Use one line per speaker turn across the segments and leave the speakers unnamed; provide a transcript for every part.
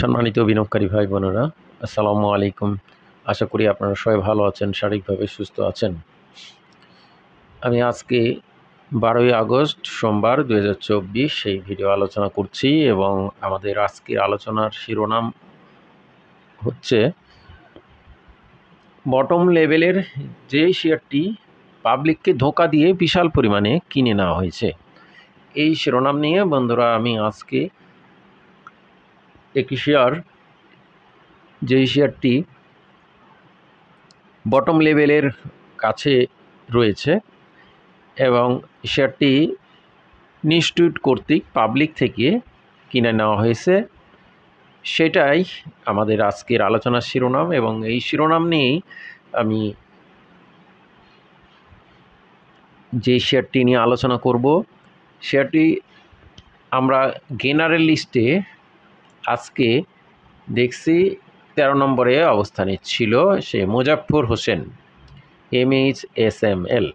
সম্মানিত বিনিয়োগকারী ভাই বোনেরা আসসালামু আলাইকুম আশা করি আপনারা সবাই ভালো আছেন শারীরিকভাবে সুস্থ আছেন আমি আজকে বারোই আগস্ট সোমবার দু হাজার সেই ভিডিও আলোচনা করছি এবং আমাদের আজকের আলোচনার শিরোনাম হচ্ছে বটম লেভেলের যে শেয়ারটি পাবলিককে ধোকা দিয়ে বিশাল পরিমাণে কিনে নেওয়া হয়েছে এই শিরোনাম নিয়ে বন্ধুরা আমি আজকে একটি শেয়ার যেই শেয়ারটি বটম লেভেলের কাছে রয়েছে এবং শেয়ারটি ইনস্টিটিউট কর্তৃক পাবলিক থেকে কিনে নেওয়া হয়েছে সেটাই আমাদের আজকের আলোচনার শিরোনাম এবং এই শিরোনাম নিয়েই আমি যে শেয়ারটি নিয়ে আলোচনা করব শেয়ারটি আমরা গেনারেল লিস্টে আজকে দেখছি তেরো নম্বরে অবস্থানে ছিল সে Muzaffar Hossain M H S M L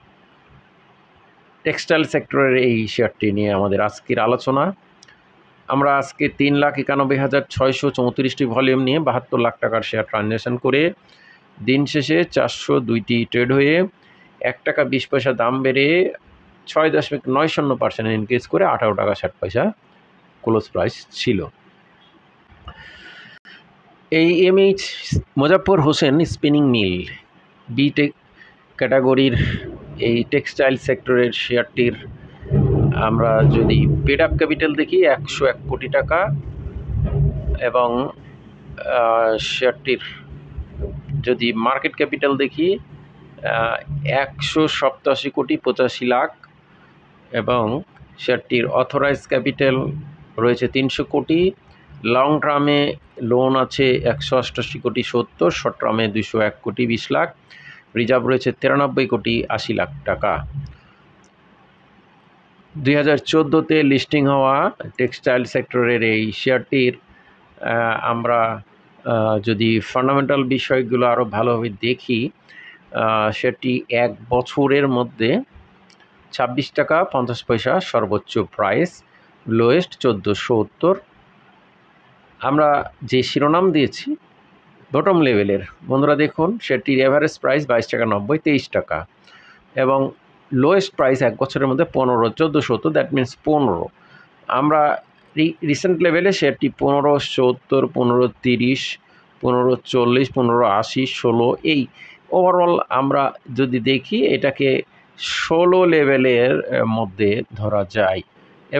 textile সেক্টরের এই শেয়ারটি নিয়ে আমাদের আজকের আলোচনা আমরা আজকে তিন লাখ একানব্বই হাজার ছয়শো চৌত্রিশটি ভলিউম নিয়ে বাহাত্তর লাখ টাকার শেয়ার ট্রানজ্যাকশন করে দিন শেষে চারশো দুইটি ট্রেড হয়ে এক টাকা বিশ পয়সা দাম বেড়ে ছয় দশমিক নয় শূন্য পার্সেন্ট ইনক্রিজ করে আঠারো টাকা ষাট পয়সা ক্লোজ প্রাইস ছিল এই M H Mozaffar Hossain spinning mill বিটেক ক্যাটাগরির এই টেক্সটাইল সেক্টরের শেয়ারটির আমরা যদি পেড আপ ক্যাপিটাল দেখি একশো এক কোটি টাকা এবং শেয়ারটির যদি মার্কেট ক্যাপিটাল দেখি একশো সপ্তাশি কোটি পঁচাশি লাখ এবং শেয়ারটির অথরাইজ ক্যাপিটাল রয়েছে তিনশো কোটি লং টার্মে লোন আছে একশো অষ্টাশি কোটি সত্তর শর্ট টার্মে দুশো এক কোটি বিশ লাখ রিজার্ভ রয়েছে তিরানব্বই কোটি আশি লাখ টাকা দুই হাজার চোদ্দোতে লিস্টিং হওয়া টেক্সটাইল সেক্টরের এই শেয়ারটির আমরা যদি ফান্ডামেন্টাল বিষয়গুলো আরও ভালোভাবে দেখি সেটি এক বছরের মধ্যে ছাব্বিশ টাকা পঞ্চাশ পয়সা সর্বোচ্চ প্রাইস লোয়েস্ট চোদ্দোশো আমরা যে শিরোনাম দিয়েছি বটম লেভেলের বন্ধুরা দেখুন সেটির অ্যাভারেজ প্রাইস বাইশ টাকা নব্বই তেইশ টাকা এবং লোয়েস্ট প্রাইস এক বছরের মধ্যে পনেরো চোদ্দো সত্তর দ্যাট মিন্স পনেরো আমরা রিসেন্ট লেভেলে সেটি পনেরো সত্তর পনেরো তিরিশ পনেরো চল্লিশ পনেরো আশি ষোলো এই ওভারঅল আমরা যদি দেখি এটাকে ষোলো লেভেলের মধ্যে ধরা যায়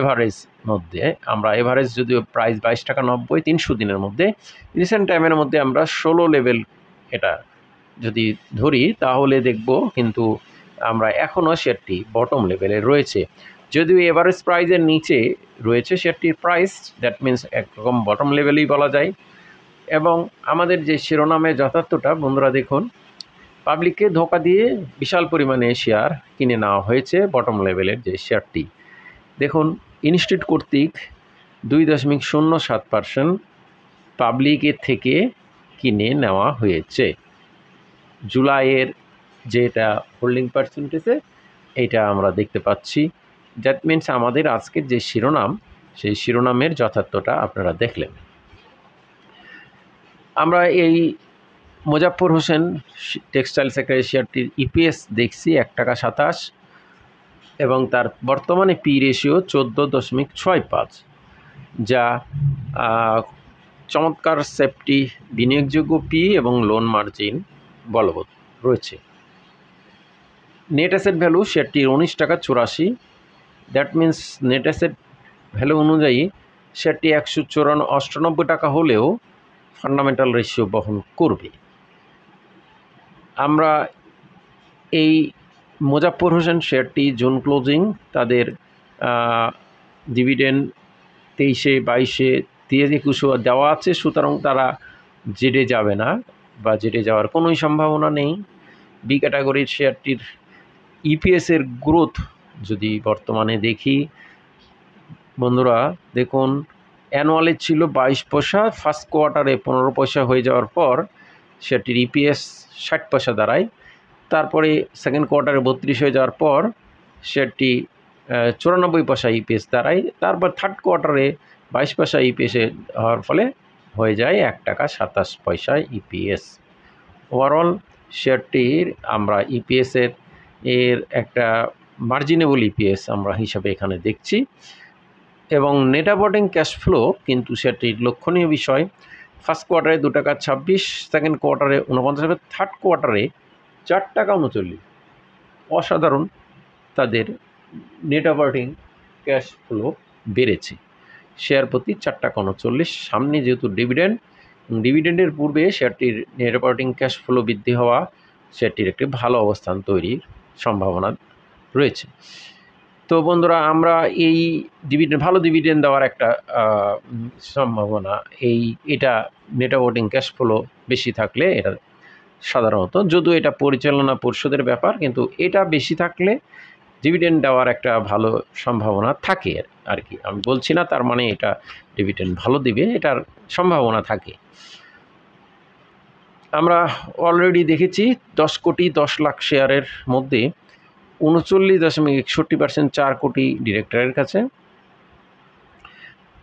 এভারেজ মধ্যে আমরা এভারেজ যদিও প্রাইস বাইশ টাকা নব্বই তিনশো দিনের মধ্যে রিসেন্ট টাইমের মধ্যে আমরা ষোলো লেভেল এটা যদি ধরি তাহলে দেখব কিন্তু আমরা এখনও শেয়ারটি বটম লেভেলে রয়েছে যদিও এভারেজ প্রাইজের নিচে রয়েছে শেয়ারটির প্রাইস দ্যাট মিন্স একরকম বটম লেভেলেই বলা যায় এবং আমাদের যে শিরোনামে যথার্থটা বন্ধুরা দেখুন পাবলিককে ধোকা দিয়ে বিশাল পরিমাণে শেয়ার কিনে নেওয়া হয়েছে বটম লেভেলের যে শেয়ারটি দেখুন ইনস্টিটিউট কর্তৃক দুই দশমিক শূন্য সাত পার্সেন্ট পাবলিকের থেকে কিনে নেওয়া হয়েছে জুলাইয়ের যেটা হোল্ডিং পার্সেন্টেজে এটা আমরা দেখতে পাচ্ছি দ্যাট মিনস আমাদের আজকের যে শিরোনাম সেই শিরোনামের যথার্থটা আপনারা দেখলেন আমরা এই মোজাফর হোসেন টেক্সটাইল সেক্রেটারি শেয়ারটির ইপিএস e দেখছি এক টাকা সাতাশ এবং তার বর্তমানে পি রেশিও চোদ্দো দশমিক ছয় পাঁচ যা চমৎকার সেফটি বিনিয়োগযোগ্য পি এবং লোন মার্জিন বলবৎ রয়েছে নেট অ্যাসেট ভ্যালু শেয়ারটির উনিশ টাকা চুরাশি that means net asset value অনুযায়ী শেয়ারটি একশো চুরান অষ্টানব্বই টাকা হলেও ফান্ডামেন্টাল রেশিও বহন করবে আমরা এই মোজাফর হোসেন শেয়ারটি জুন ক্লোজিং তাদের ডিভিডেন্ড তেইশে বাইশে তিরিশ একুশে দেওয়া আছে সুতরাং তারা জেডে যাবে না বা জেডে যাওয়ার কোনোই সম্ভাবনা নেই বি ক্যাটাগরির শেয়ারটির ইপিএসের e গ্রোথ যদি বর্তমানে দেখি বন্ধুরা দেখুন অ্যানুয়ালে ছিল বাইশ পয়সা ফার্স্ট কোয়ার্টারে পনেরো পয়সা হয়ে যাওয়ার পর সেটির ইপিএস e ষাট পয়সা দাঁড়ায় তারপরে সেকেন্ড কোয়ার্টারে বত্রিশ হয়ে যাওয়ার পর শেয়ারটি চুরানব্বই পয়সা ইপিএস দাঁড়ায় তারপর থার্ড কোয়ার্টারে বাইশ পয়সা ইপিএসে হওয়ার ফলে হয়ে যায় এক টাকা সাতাশ পয়সা ইপিএস ওভারঅল শেয়ারটির আমরা ইপিএসের এর একটা মার্জিনেবল ইপিএস আমরা হিসাবে এখানে দেখছি এবং নেট অপারেটিং ক্যাশ ফ্লো কিন্তু সেটির লক্ষণীয় বিষয় ফার্স্ট কোয়ার্টারে দু টাকা ছাব্বিশ সেকেন্ড কোয়ার্টারে উনপঞ্চাশ থার্ড কোয়ার্টারে চার টাকা উনচল্লিশ অসাধারণ তাদের নেট অপারেটিং ক্যাশ ফ্লো বেড়েছে শেয়ার প্রতি চার টাকা উনচল্লিশ সামনে যেহেতু ডিভিডেন্ড ডিভিডেন্ডের পূর্বে শেয়ারটির নেট অপারেটিং ক্যাশ ফ্লো বৃদ্ধি হওয়া শেয়ারটির একটি ভালো অবস্থান তৈরির সম্ভাবনা রয়েছে তো বন্ধুরা আমরা এই ডিভিডেন্ড ভালো ডিভিডেন্ড দেওয়ার একটা সম্ভাবনা এই এটা নেট অপারেটিং ক্যাশ ফ্লো বেশি থাকলে এটা সাধারণত যদিও এটা পরিচালনা পরিষদের ব্যাপার কিন্তু এটা বেশি থাকলে ডিভিডেন্ড দেওয়ার একটা ভালো সম্ভাবনা থাকে আর কি আমি বলছি না তার মানে এটা ডিভিডেন্ড ভালো দিবে এটার সম্ভাবনা থাকে আমরা অলরেডি দেখেছি দশ কোটি দশ লাখ শেয়ারের মধ্যে উনচল্লিশ দশমিক একষট্টি পার্সেন্ট চার কোটি ডিরেক্টরের কাছে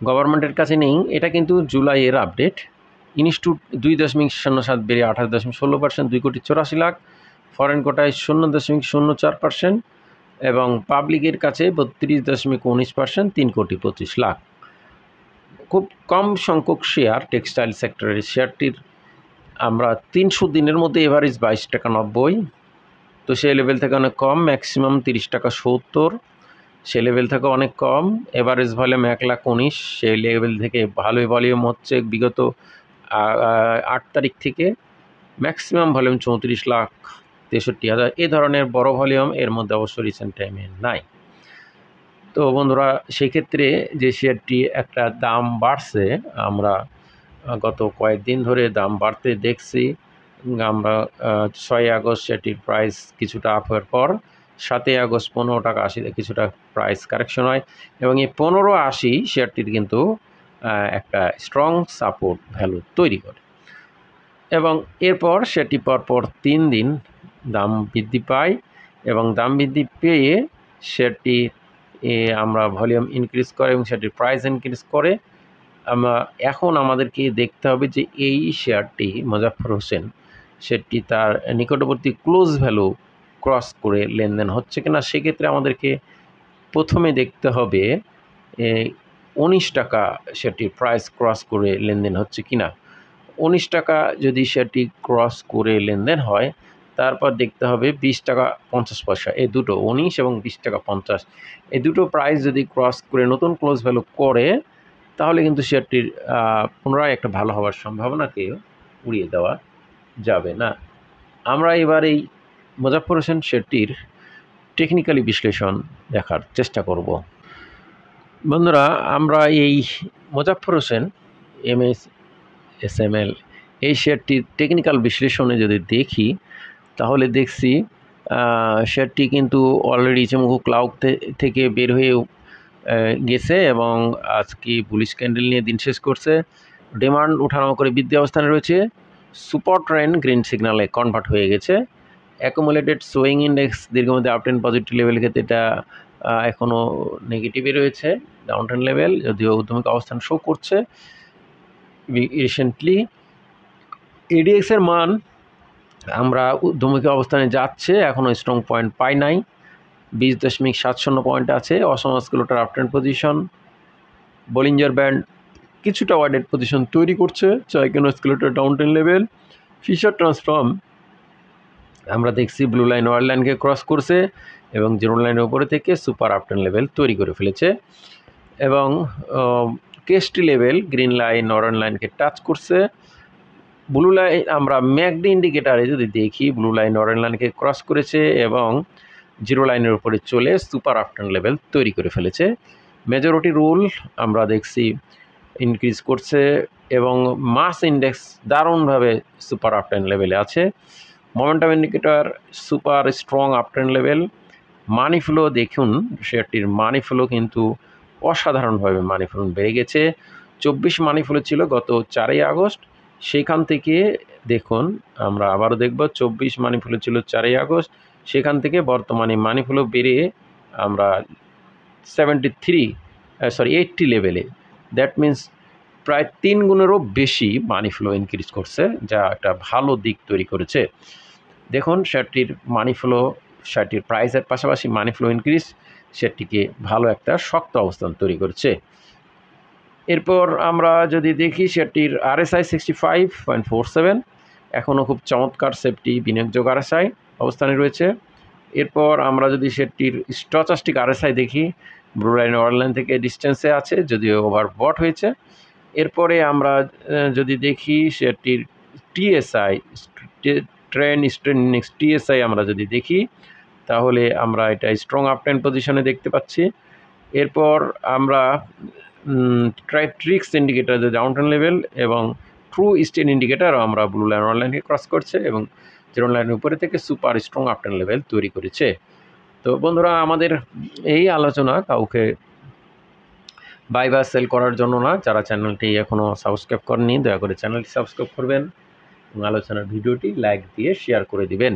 গভর্নমেন্টের কাছে নেই এটা কিন্তু জুলাইয়ের আপডেট ইনস্টিটিউট দুই দশমিক শূন্য সাত বেড়ে আঠাশ দশমিক ষোলো পার্সেন্ট দুই কোটি চৌরাশি লাখ ফরেন কোটায় শূন্য দশমিক শূন্য চার পার্সেন্ট এবং পাবলিকের কাছে বত্রিশ দশমিক উনিশ পার্সেন্ট তিন কোটি পঁচিশ লাখ খুব কম সংখ্যক শেয়ার টেক্সটাইল সেক্টরের শেয়ারটির আমরা তিনশো দিনের মধ্যে এভারেজ বাইশ টাকা নব্বই তো সেই লেভেল থেকে অনেক কম ম্যাক্সিমাম তিরিশ টাকা সত্তর সে লেভেল থেকে অনেক কম এভারেজ ভলিউম এক লাখ উনিশ সেই লেভেল থেকে ভালোই ভলিউম হচ্ছে বিগত আট তারিখ থেকে ম্যাক্সিমাম ভলিউম চৌত্রিশ লাখ তেষট্টি হাজার এ ধরনের বড় ভলিউম এর মধ্যে অবশ্য রিসেন্ট টাইমে নাই তো বন্ধুরা সেক্ষেত্রে যে শেয়ারটি একটা দাম বাড়ছে আমরা গত কয়েকদিন ধরে দাম বাড়তে দেখছি আমরা ছয় আগস্ট শেয়ারটির প্রাইস কিছুটা আপ হওয়ার পর সাতই আগস্ট পনেরো টাকা আশি কিছুটা প্রাইস কারেকশন হয় এবং এই পনেরো আশি শেয়ারটির কিন্তু একটা স্ট্রং সাপোর্ট ভ্যালু তৈরি করে এবং এরপর সেটি পরপর তিন দিন দাম বৃদ্ধি পায় এবং দাম বৃদ্ধি পেয়ে সেটি আমরা ভলিউম ইনক্রিজ করে এবং সেটির প্রাইস ইনক্রিজ করে আমরা এখন আমাদেরকে দেখতে হবে যে এই শেয়ারটি মুজাফর হোসেন সেটি তার নিকটবর্তী ক্লোজ ভ্যালু ক্রস করে লেনদেন হচ্ছে কিনা সেক্ষেত্রে আমাদেরকে প্রথমে দেখতে হবে উনিশ টাকা সেটির প্রাইস ক্রস করে লেনদেন হচ্ছে কি না উনিশ টাকা যদি সেটি ক্রস করে লেনদেন হয় তারপর দেখতে হবে বিশ টাকা পঞ্চাশ পয়সা এই দুটো উনিশ এবং বিশ টাকা পঞ্চাশ এই দুটো প্রাইস যদি ক্রস করে নতুন ক্লোজ ভ্যালু করে তাহলে কিন্তু শেয়ারটির পুনরায় একটা ভালো হওয়ার সম্ভাবনাকে উড়িয়ে দেওয়া যাবে না আমরা এবার এই মুজাফর হোসেন শেয়ারটির টেকনিক্যালি বিশ্লেষণ দেখার চেষ্টা করব বন্ধুরা আমরা এই Mozaffar Hossain M S S M L এই শেয়ারটির টেকনিক্যাল বিশ্লেষণে যদি দেখি তাহলে দেখছি শেয়ারটি কিন্তু অলরেডি চমুকু ক্লাউক থেকে বের হয়ে গেছে এবং আজকে পুলিশ ক্যান্ডেল নিয়ে দিন শেষ করছে ডিমান্ড ওঠানো করে বৃদ্ধি অবস্থানে রয়েছে সুপার ট্রেন গ্রিন সিগনালে কনভার্ট হয়ে গেছে অ্যাকুমুলেটেড সোয়িং ইন্ডেক্স দীর্ঘমেয়াদে আপ পজিটিভ লেভেল ক্ষেত্রে এটা এখনও নেগেটিভে রয়েছে ডাউনটেন লেভেল যদিও উদ্যমিক অবস্থান শো করছে রিসেন্টলি এডিএক্সের মান আমরা উদ্যমিক অবস্থানে যাচ্ছে এখনও স্ট্রং পয়েন্ট পাই নাই বিশ দশমিক সাত শূন্য পয়েন্ট আছে অসমাস oscillator uptrend position Bollinger band কিছুটা ওয়াইডেড পজিশন তৈরি করছে Chaikin oscillator downtrend level Fisher transform আমরা দেখছি ব্লু লাইন ওয়ার্ল্ড লাইনকে ক্রস করছে এবং জিরো লাইনের উপরে থেকে সুপার আপটেন লেভেল তৈরি করে ফেলেছে এবং কেস্টি লেভেল গ্রিন লাইন অরেঞ্জ লাইনকে টাচ করছে ব্লু লাইন আমরা ম্যাকডি ইন্ডিকেটারে যদি দেখি ব্লু লাইন অরেন লাইনকে ক্রস করেছে এবং জিরো লাইনের উপরে চলে সুপার আপটেন লেভেল তৈরি করে ফেলেছে মেজরিটি রুল আমরা দেখছি ইনক্রিজ করছে এবং মাস ইন্ডেক্স দারুণভাবে সুপার আপটেন লেভেলে আছে momentum indicator super strong uptrend level money flow দেখুন শেয়ারটির মানি ফ্লো কিন্তু অসাধারণভাবে মানি ফ্লো বেড়ে গেছে চব্বিশ মানি ফ্লো ছিল গত চারই আগস্ট সেখান থেকে দেখুন আমরা আবারও দেখব চব্বিশ মানি ফ্লো ছিল চারই আগস্ট সেখান থেকে বর্তমানে মানি ফ্লো বেড়ে আমরা সেভেন্টি থ্রি সরি এইটটি লেভেলে দ্যাট মিন্স প্রায় তিন গুণেরও বেশি মানি ফ্লো ইনক্রিজ করছে যা একটা ভালো দিক তৈরি করেছে দেখুন শেয়ারটির মানি ফ্লো শেয়ারটির প্রাইসের পাশাপাশি মানি ফ্লো ইনক্রিজ শেয়ারটিকে ভালো একটা শক্ত অবস্থান তৈরি করছে এরপর আমরা যদি দেখি শেয়ারটির RSI sixty five point four seven এখনও খুব চমৎকার সেফটি বিনিয়োগযোগ আরএসআই অবস্থানে রয়েছে এরপর আমরা যদি সেটির স্টচাস্টিক আরএসআই দেখি ব্রুলাইন অনলাইন থেকে ডিস্টেন্সে আছে যদিও ওভার বট হয়েছে এরপরে আমরা যদি দেখি সেটির TSI train strain next TSI আমরা যদি দেখি তাহলে আমরা এটা স্ট্রং আপ ট্রেন পজিশনে দেখতে পাচ্ছি এরপর আমরা ট্রিক্স ইন্ডিকেটার যে ডাউনটার্ন লেভেল এবং ট্রু স্টেন ইন্ডিকেটারও আমরা ব্লু লাইন অনলাইনকে ক্রস করছে এবং জিরো লাইনের উপরে থেকে সুপার স্ট্রং ট্রেন লেভেল তৈরি করেছে তো বন্ধুরা আমাদের এই আলোচনা কাউকে বাই বা সেল করার জন্য না যারা চ্যানেলটি এখনও সাবস্ক্রাইব করেনি দয়া করে চ্যানেলটি সাবস্ক্রাইব করবেন এবং আলোচনার ভিডিওটি লাইক দিয়ে শেয়ার করে দিবেন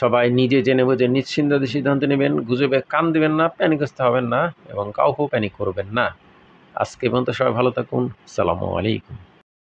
সবাই নিজে জেনে বুঝে নিশ্চিন্তে সিদ্ধান্ত নেবেন গুজবে কান দেবেন না করতে হবেন না এবং কাউকেও প্যানিক করবেন না আজকে পর্যন্ত সবাই ভালো থাকুন সালামু আলাইকুম